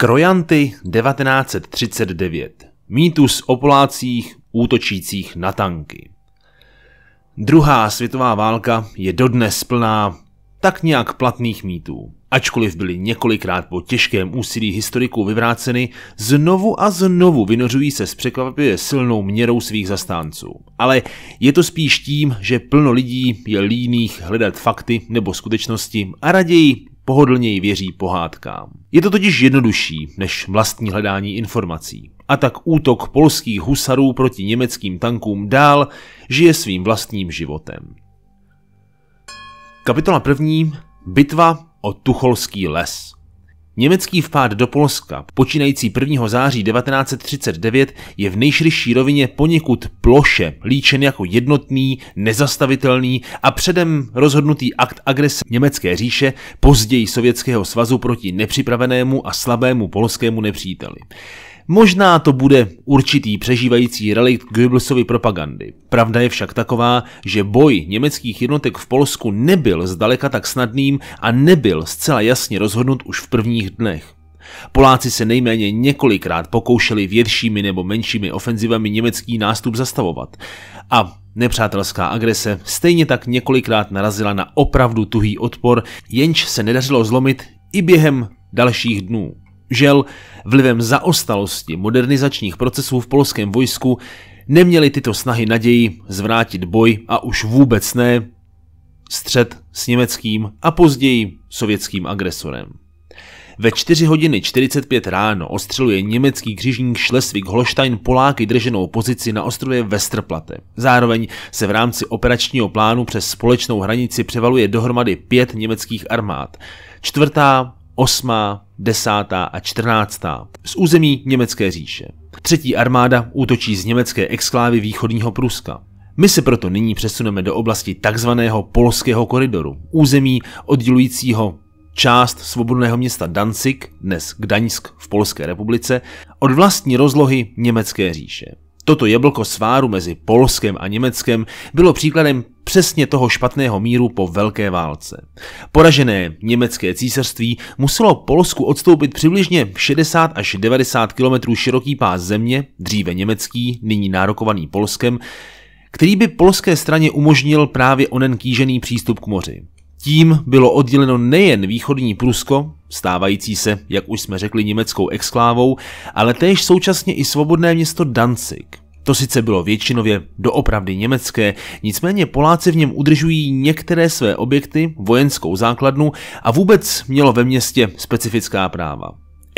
Krojanty 1939. Mýtus o Polácích útočících na tanky. Druhá světová válka je dodnes plná tak nějak platných mýtů. Ačkoliv byly několikrát po těžkém úsilí historiků vyvráceny, znovu a znovu vynořují se s překvapivě silnou měrou svých zastánců. Ale je to spíš tím, že plno lidí je líných hledat fakty nebo skutečnosti a raději pohodlněji věří pohádkám. Je to totiž jednodušší než vlastní hledání informací. A tak útok polských husarů proti německým tankům dál žije svým vlastním životem. Kapitola první. Bitva o Tucholský les. Německý vpád do Polska, počínající 1. září 1939, je v nejširší rovině poněkud ploše, líčen jako jednotný, nezastavitelný a předem rozhodnutý akt agrese Německé říše, později Sovětského svazu proti nepřipravenému a slabému polskému nepříteli. Možná to bude určitý přežívající relikt Goebbelsovy propagandy. Pravda je však taková, že boj německých jednotek v Polsku nebyl zdaleka tak snadným a nebyl zcela jasně rozhodnut už v prvních dnech. Poláci se nejméně několikrát pokoušeli většími nebo menšími ofenzivami německý nástup zastavovat. A nepřátelská agrese stejně tak několikrát narazila na opravdu tuhý odpor, jenž se nedařilo zlomit i během dalších dnů. Žel vlivem zaostalosti modernizačních procesů v polském vojsku neměli tyto snahy naději zvrátit boj a už vůbec ne střed s německým a později sovětským agresorem. Ve 4 hodiny 45 ráno ostřeluje německý křižník Schleswig Holstein Poláky drženou pozici na ostrově Westerplatte. Zároveň se v rámci operačního plánu přes společnou hranici převaluje dohromady pět německých armád. Čtvrtá 8., desátá a čtrnáctá z území Německé říše. Třetí armáda útočí z německé exklávy východního Pruska. My se proto nyní přesuneme do oblasti takzvaného polského koridoru, území oddělujícího část svobodného města Danzig, dnes Gdaňsk v Polské republice, od vlastní rozlohy Německé říše. Toto jablko sváru mezi Polskem a Německem bylo příkladem přesně toho špatného míru po Velké válce. Poražené německé císařství muselo Polsku odstoupit přibližně 60 až 90 km široký pás země, dříve německý, nyní nárokovaný Polskem, který by polské straně umožnil právě onen kýžený přístup k moři. Tím bylo odděleno nejen východní Prusko, stávající se, jak už jsme řekli, německou exklávou, ale též současně i svobodné město Danzig. To sice bylo většinově doopravdy německé, nicméně Poláci v něm udržují některé své objekty, vojenskou základnu a vůbec mělo ve městě specifická práva.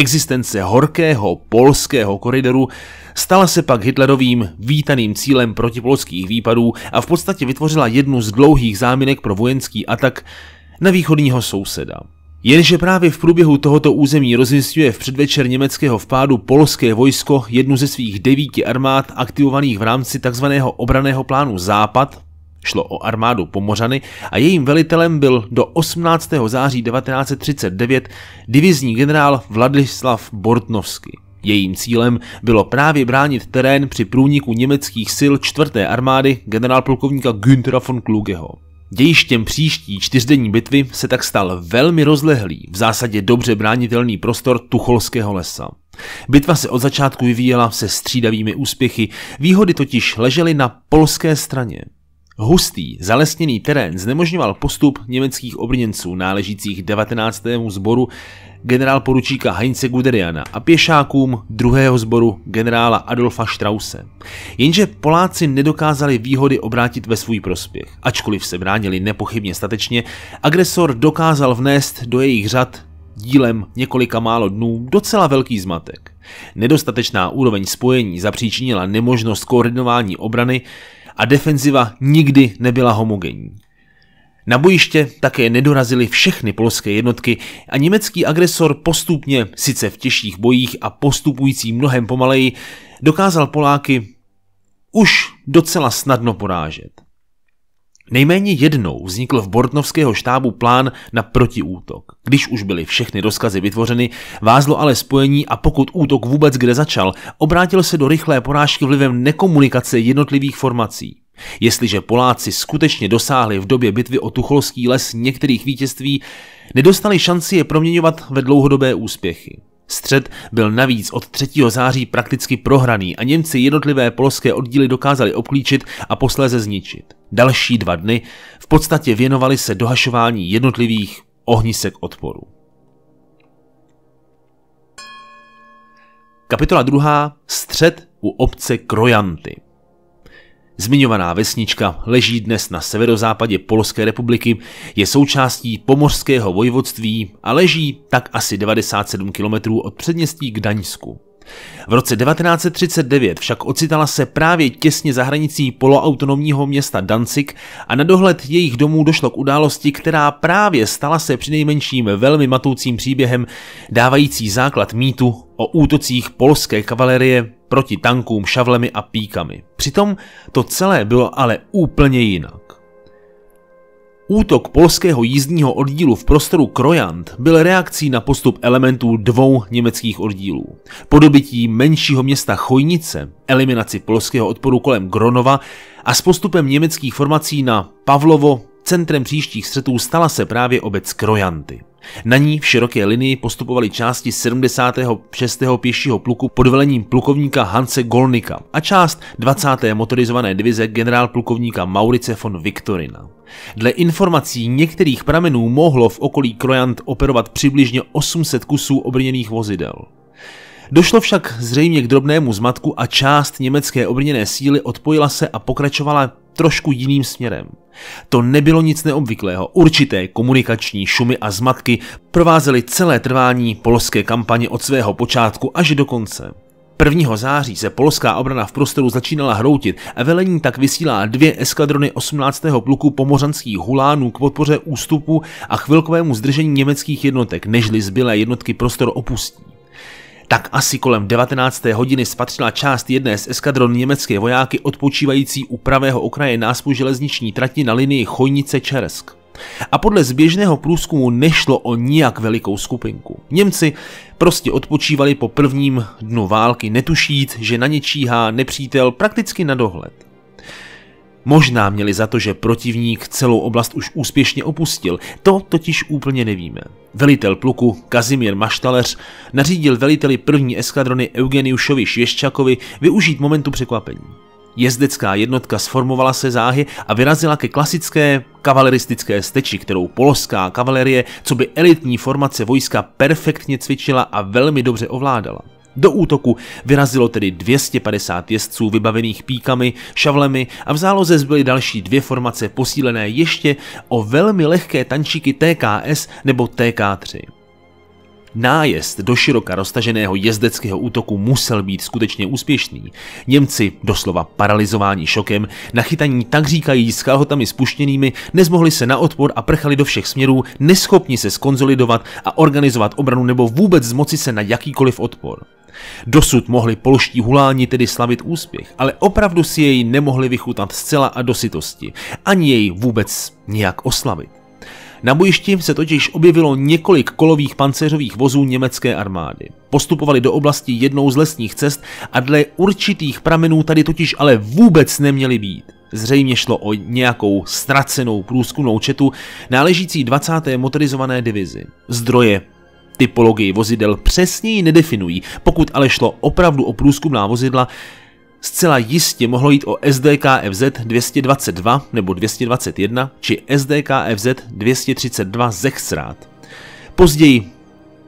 Existence horkého polského koridoru stala se pak Hitlerovým vítaným cílem protipolských výpadů a v podstatě vytvořila jednu z dlouhých záminek pro vojenský atak na východního souseda. Jenže právě v průběhu tohoto území rozjistuje v předvečer německého vpádu polské vojsko jednu ze svých devíti armád aktivovaných v rámci tzv. obraného plánu Západ Šlo o armádu Pomořany a jejím velitelem byl do 18. září 1939 divizní generál Vladislav Bortnovsky. Jejím cílem bylo právě bránit terén při průniku německých sil 4. armády generálplukovníka Günthera von Klugeho. Dějištěm příští čtyřdenní bitvy se tak stal velmi rozlehlý, v zásadě dobře bránitelný prostor Tucholského lesa. Bitva se od začátku vyvíjela se střídavými úspěchy, výhody totiž ležely na polské straně. Hustý, zalesněný terén znemožňoval postup německých obrněnců náležících 19. sboru generál poručíka Heinze Guderiana a pěšákům druhého sboru generála Adolfa Strause. Jenže Poláci nedokázali výhody obrátit ve svůj prospěch. Ačkoliv se bránili nepochybně statečně, agresor dokázal vnést do jejich řad dílem několika málo dnů docela velký zmatek. Nedostatečná úroveň spojení zapříčinila nemožnost koordinování obrany, a defenziva nikdy nebyla homogenní. Na bojiště také nedorazily všechny polské jednotky a německý agresor postupně, sice v těžších bojích a postupující mnohem pomaleji, dokázal Poláky už docela snadno porážet. Nejméně jednou vznikl v Bortnovského štábu plán na protiútok. Když už byly všechny rozkazy vytvořeny, vázlo ale spojení a pokud útok vůbec kde začal, obrátil se do rychlé porážky vlivem nekomunikace jednotlivých formací. Jestliže Poláci skutečně dosáhli v době bitvy o Tucholský les některých vítězství, nedostali šanci je proměňovat ve dlouhodobé úspěchy. Střed byl navíc od 3. září prakticky prohraný a Němci jednotlivé polské oddíly dokázali obklíčit a posléze zničit. Další dva dny v podstatě věnovali se dohašování jednotlivých ohnisek odporu. Kapitola 2. Střed u obce Krojanty. Zmiňovaná vesnička leží dnes na severozápadě Polské republiky, je součástí Pomořského vojvodství a leží tak asi 97 km od předměstí k Daňsku. V roce 1939 však ocitala se právě těsně za hranicí poloautonomního města Danzig a na dohled jejich domů došlo k události, která právě stala se přinejmenším velmi matoucím příběhem, dávající základ mýtu o útocích polské kavalerie proti tankům, šavlemi a píkami. Přitom to celé bylo ale úplně jinak. Útok polského jízdního oddílu v prostoru Krojant byl reakcí na postup elementů dvou německých oddílů. Po dobytí menšího města Chojnice, eliminaci polského odporu kolem Gronova a s postupem německých formací na Pavlovo centrem příštích střetů stala se právě obec Krojanty. Na ní v široké linii postupovaly části 76. pěšího pluku pod velením plukovníka Hanse Golnika a část 20. motorizované divize generál plukovníka Maurice von Viktorina. Dle informací některých pramenů mohlo v okolí Krojant operovat přibližně 800 kusů obrněných vozidel. Došlo však zřejmě k drobnému zmatku a část německé obrněné síly odpojila se a pokračovala trošku jiným směrem. To nebylo nic neobvyklého. Určité komunikační šumy a zmatky provázely celé trvání polské kampaně od svého počátku až do konce. 1. září se polská obrana v prostoru začínala hroutit a velení tak vysílá dvě eskadrony 18. pluku pomořanských hulánů k podpoře ústupu a chvilkovému zdržení německých jednotek, nežli zbylé jednotky prostor opustí. Tak asi kolem 19. hodiny spatřila část jedné z eskadron německé vojáky odpočívající u pravého okraje náspu železniční trati na linii Chojnice-Čersk. A podle zběžného průzkumu nešlo o nijak velikou skupinku. Němci prostě odpočívali po prvním dnu války, netušít, že na ně číhá nepřítel prakticky na dohled. Možná měli za to, že protivník celou oblast už úspěšně opustil, to totiž úplně nevíme. Velitel pluku Kazimír Maštaleř nařídil veliteli první eskadrony Eugeniušovi Švěščakovi využít momentu překvapení. Jezdecká jednotka sformovala se záhy a vyrazila ke klasické kavaleristické steči, kterou polská kavalerie, co by elitní formace vojska perfektně cvičila a velmi dobře ovládala. Do útoku vyrazilo tedy 250 jezdců vybavených píkami, šavlemi a v záloze zbyly další dvě formace posílené ještě o velmi lehké tančíky TKS nebo TK3. Nájezd do široka roztaženého jezdeckého útoku musel být skutečně úspěšný. Němci, doslova paralizováni šokem, nachytaní tak říkají s kalhotami spuštěnými, nezmohli se na odpor a prchali do všech směrů, neschopni se skonzolidovat a organizovat obranu nebo vůbec zmoci se na jakýkoliv odpor. Dosud mohli polští huláni tedy slavit úspěch, ale opravdu si jej nemohli vychutnat zcela a dosytosti, ani jej vůbec nějak oslavit. Na bojišti se totiž objevilo několik kolových pancéřových vozů německé armády. Postupovali do oblasti jednou z lesních cest a dle určitých pramenů tady totiž ale vůbec neměli být. Zřejmě šlo o nějakou ztracenou průzkumnou četu náležící 20. motorizované divizi. Zdroje typologii vozidel přesněji nedefinují, pokud ale šlo opravdu o průzkumná vozidla, Zcela jistě mohlo jít o SDKFZ 222 nebo 221 či SDKFZ 232 Zechsrát. Později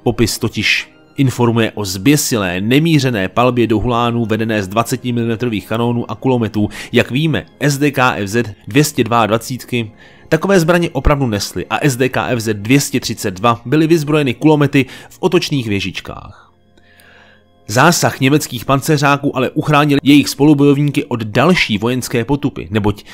popis totiž informuje o zběsilé, nemířené palbě do hulánů vedené z 20 mm kanónů a kulometů. Jak víme, SDKFZ 222 takové zbraně opravdu nesly a SDKFZ 232 byly vyzbrojeny kulomety v otočných věžičkách. Zásah německých pancéřáků, ale uchránil jejich spolubojovníky od další vojenské potupy, neboť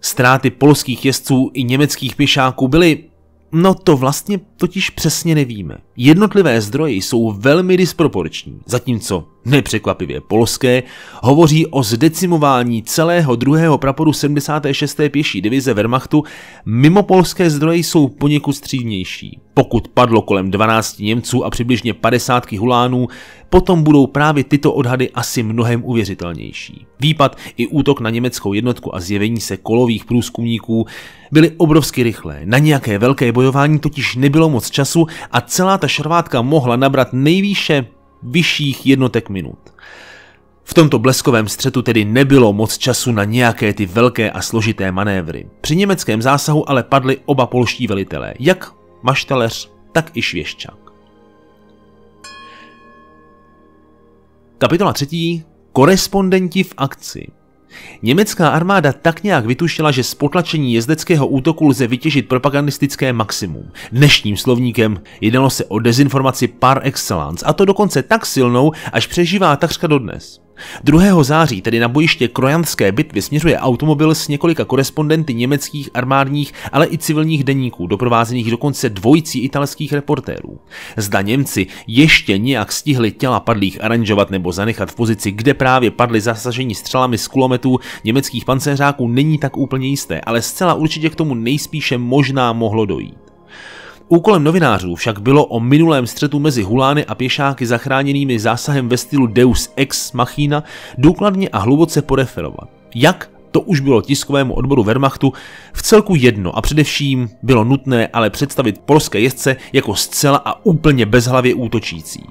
ztráty polských jezdců i německých pěšáků byly, no to vlastně totiž přesně nevíme. Jednotlivé zdroje jsou velmi disproporční, zatímco nepřekvapivě polské hovoří o zdecimování celého druhého praporu 76. pěší divize Wehrmachtu, mimo polské zdroje jsou poněkud střídnější. Pokud padlo kolem 12 Němců a přibližně 50 hulánů, potom budou právě tyto odhady asi mnohem uvěřitelnější. Výpad i útok na německou jednotku a zjevení se kolových průzkumníků byly obrovsky rychlé. Na nějaké velké bojování totiž nebylo nebylo moc času a celá ta šarvátka mohla nabrat nejvýše vyšších jednotek minut. V tomto bleskovém střetu tedy nebylo moc času na nějaké ty velké a složité manévry. Při německém zásahu ale padli oba polští velitelé, jak Mašteleř, tak i Švěščák. Kapitola 3. Korespondenti v akci. Německá armáda tak nějak vytušila, že z potlačení jezdeckého útoku lze vytěžit propagandistické maximum. Dnešním slovníkem jednalo se o dezinformaci par excellence, a to dokonce tak silnou, až přežívá takřka dodnes. 2. září tedy na bojiště Krojanské bitvy směřuje automobil s několika korespondenty německých armádních, ale i civilních deníků, doprovázených dokonce dvojicí italských reportérů. Zda Němci ještě nějak stihli těla padlých aranžovat nebo zanechat v pozici, kde právě padly zasažení střelami z kulometů německých pancéřáků, není tak úplně jisté, ale zcela určitě k tomu nejspíše možná mohlo dojít. Úkolem novinářů však bylo o minulém střetu mezi hulány a pěšáky zachráněnými zásahem ve stylu Deus ex machina důkladně a hluboce poreferovat. Jak to už bylo tiskovému odboru Wehrmachtu v celku jedno a především bylo nutné ale představit polské jezdce jako zcela a úplně bezhlavě útočící.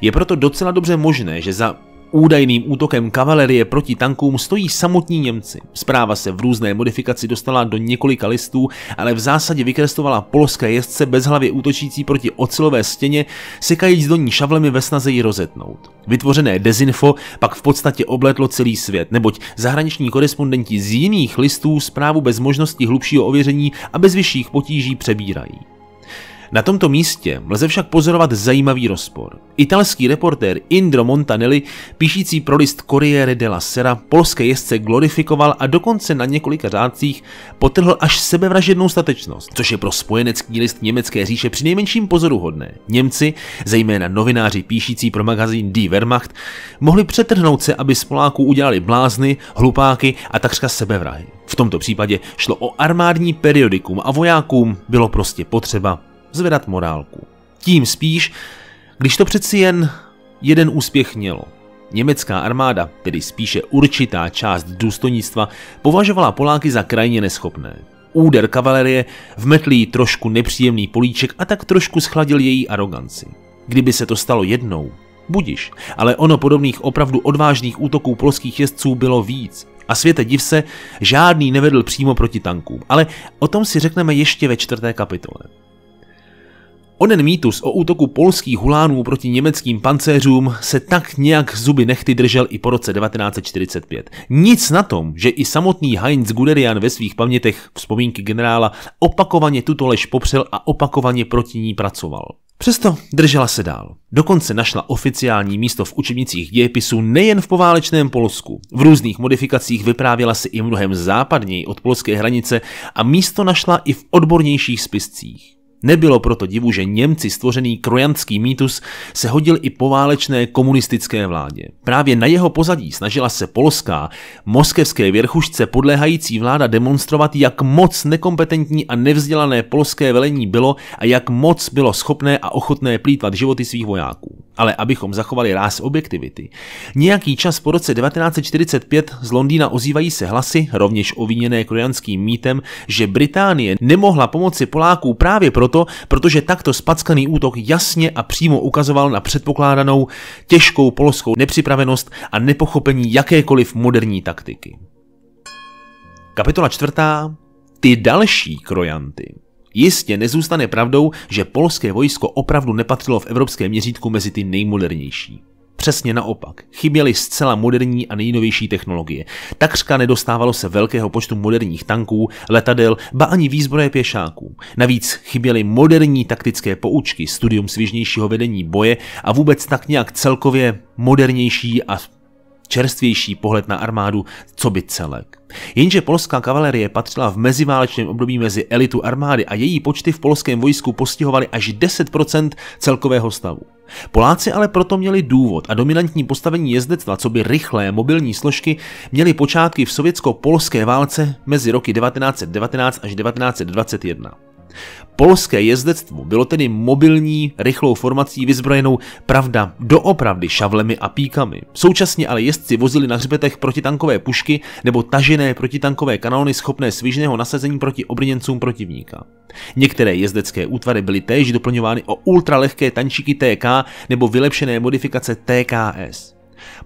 Je proto docela dobře možné, že za Údajným útokem kavalerie proti tankům stojí samotní Němci. Zpráva se v různé modifikaci dostala do několika listů, ale v zásadě vykreslovala polské jezdce bezhlavě útočící proti ocelové stěně, sekajíc do ní šavlemi ve snaze ji rozetnout. Vytvořené dezinfo pak v podstatě obletlo celý svět, neboť zahraniční korespondenti z jiných listů zprávu bez možnosti hlubšího ověření a bez vyšších potíží přebírají. Na tomto místě lze však pozorovat zajímavý rozpor. Italský reportér Indro Montanelli, píšící pro list Corriere della Sera, polské jezdce glorifikoval a dokonce na několika řádcích potrhl až sebevražednou statečnost, což je pro spojenecký list německé říše při nejmenším pozoruhodné. Němci, zejména novináři píšící pro magazín Die Wehrmacht, mohli přetrhnout se, aby z Poláků udělali blázny, hlupáky a takřka sebevrahy. V tomto případě šlo o armádní periodikum a vojákům bylo prostě potřeba zvedat morálku. Tím spíš, když to přeci jen jeden úspěch mělo. Německá armáda, tedy spíše určitá část důstojnictva, považovala Poláky za krajně neschopné. Úder kavalerie vmetl jí trošku nepříjemný políček a tak trošku schladil její aroganci. Kdyby se to stalo jednou, budiš, ale ono podobných opravdu odvážných útoků polských jezdců bylo víc. A světe div se, žádný nevedl přímo proti tankům, ale o tom si řekneme ještě ve čtvrté kapitole. Onen mýtus o útoku polských hulánů proti německým pancéřům se tak nějak zuby nechty držel i po roce 1945. Nic na tom, že i samotný Heinz Guderian ve svých pamětech vzpomínky generála opakovaně tuto lež popřel a opakovaně proti ní pracoval. Přesto držela se dál. Dokonce našla oficiální místo v učebnicích dějepisu nejen v poválečném Polsku. V různých modifikacích vyprávěla si i mnohem západněji od polské hranice a místo našla i v odbornějších spiscích. Nebylo proto divu, že Němci stvořený krojanský mýtus se hodil i poválečné komunistické vládě. Právě na jeho pozadí snažila se polská, moskevské věrchušce podléhající vláda demonstrovat, jak moc nekompetentní a nevzdělané polské velení bylo a jak moc bylo schopné a ochotné plítvat životy svých vojáků ale abychom zachovali ráz objektivity. Nějaký čas po roce 1945 z Londýna ozývají se hlasy, rovněž oviněné krojanským mýtem, že Británie nemohla pomoci Poláků právě proto, protože takto spackaný útok jasně a přímo ukazoval na předpokládanou těžkou polskou nepřipravenost a nepochopení jakékoliv moderní taktiky. Kapitola čtvrtá. Ty další krojanty. Jistě nezůstane pravdou, že polské vojsko opravdu nepatřilo v evropském měřítku mezi ty nejmodernější. Přesně naopak, chyběly zcela moderní a nejnovější technologie. Takřka nedostávalo se velkého počtu moderních tanků, letadel, ba ani výzbroje pěšáků. Navíc chyběly moderní taktické poučky, studium svižnějšího vedení boje a vůbec tak nějak celkově modernější a čerstvější pohled na armádu, co by celek. Jenže polská kavalerie patřila v meziválečném období mezi elitu armády a její počty v polském vojsku postihovaly až 10% celkového stavu. Poláci ale proto měli důvod a dominantní postavení jezdectva, co by rychlé mobilní složky, měly počátky v sovětsko-polské válce mezi roky 1919 až 1921. Polské jezdectvo bylo tedy mobilní, rychlou formací vyzbrojenou, pravda, doopravdy šavlemi a píkami. Současně ale jezdci vozili na hřbetech protitankové pušky nebo tažené protitankové kanóny schopné svižného nasazení proti obrněncům protivníka. Některé jezdecké útvary byly též doplňovány o ultralehké tančíky TK nebo vylepšené modifikace TKS.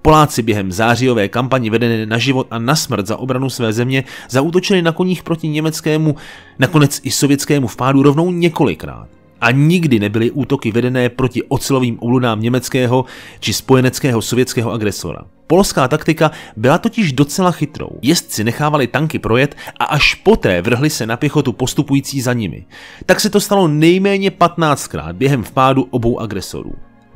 Poláci během zářijové kampaně vedené na život a na smrt za obranu své země zautočili na koních proti německému, nakonec i sovětskému vpádu rovnou několikrát. A nikdy nebyly útoky vedené proti ocelovým obludám německého či spojeneckého sovětského agresora. Polská taktika byla totiž docela chytrou. Jezdci nechávali tanky projet a až poté vrhli se na pěchotu postupující za nimi. Tak se to stalo nejméně 15krát během vpádu obou agresorů.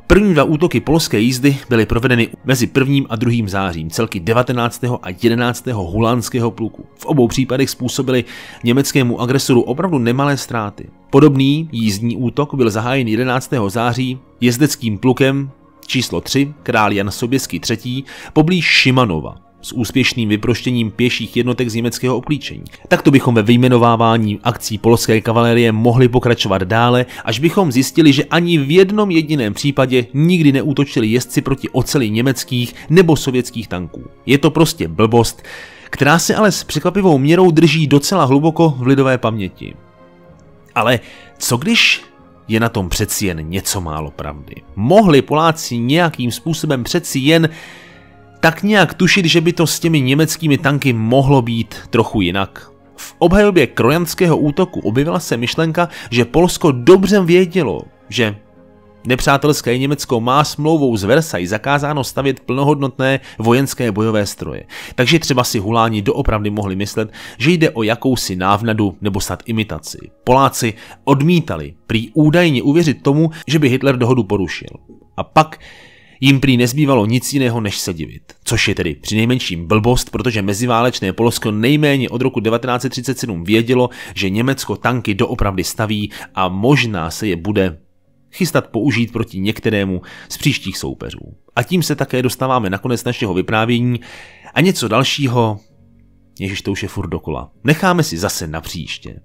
První dva útoky polské jízdy byly provedeny mezi 1. a 2. zářím celky 19. a 11. hulánského pluku. V obou případech způsobili německému agresoru opravdu nemalé ztráty. Podobný jízdní útok byl zahájen 11. září jezdeckým plukem číslo 3, král Jan Soběský III, poblíž Šimanova s úspěšným vyproštěním pěších jednotek z německého obklíčení. Takto bychom ve vyjmenovávání akcí polské kavalerie mohli pokračovat dále, až bychom zjistili, že ani v jednom jediném případě nikdy neútočili jezdci proti oceli německých nebo sovětských tanků. Je to prostě blbost, která se ale s překvapivou měrou drží docela hluboko v lidové paměti. Ale co když je na tom přeci jen něco málo pravdy? Mohli Poláci nějakým způsobem přeci jen tak nějak tušit, že by to s těmi německými tanky mohlo být trochu jinak. V obhajobě krojanského útoku objevila se myšlenka, že Polsko dobře vědělo, že Nepřátelské Německo má smlouvou z Versailles zakázáno stavět plnohodnotné vojenské bojové stroje. Takže třeba si huláni doopravdy mohli myslet, že jde o jakousi návnadu nebo snad imitaci. Poláci odmítali prý údajně uvěřit tomu, že by Hitler dohodu porušil. A pak jim prý nezbývalo nic jiného než se divit. Což je tedy nejmenším blbost, protože meziválečné Polsko nejméně od roku 1937 vědělo, že Německo tanky doopravdy staví a možná se je bude chystat použít proti některému z příštích soupeřů. A tím se také dostáváme na konec našeho vyprávění a něco dalšího, ježiš to už je furt dokola, necháme si zase na příště.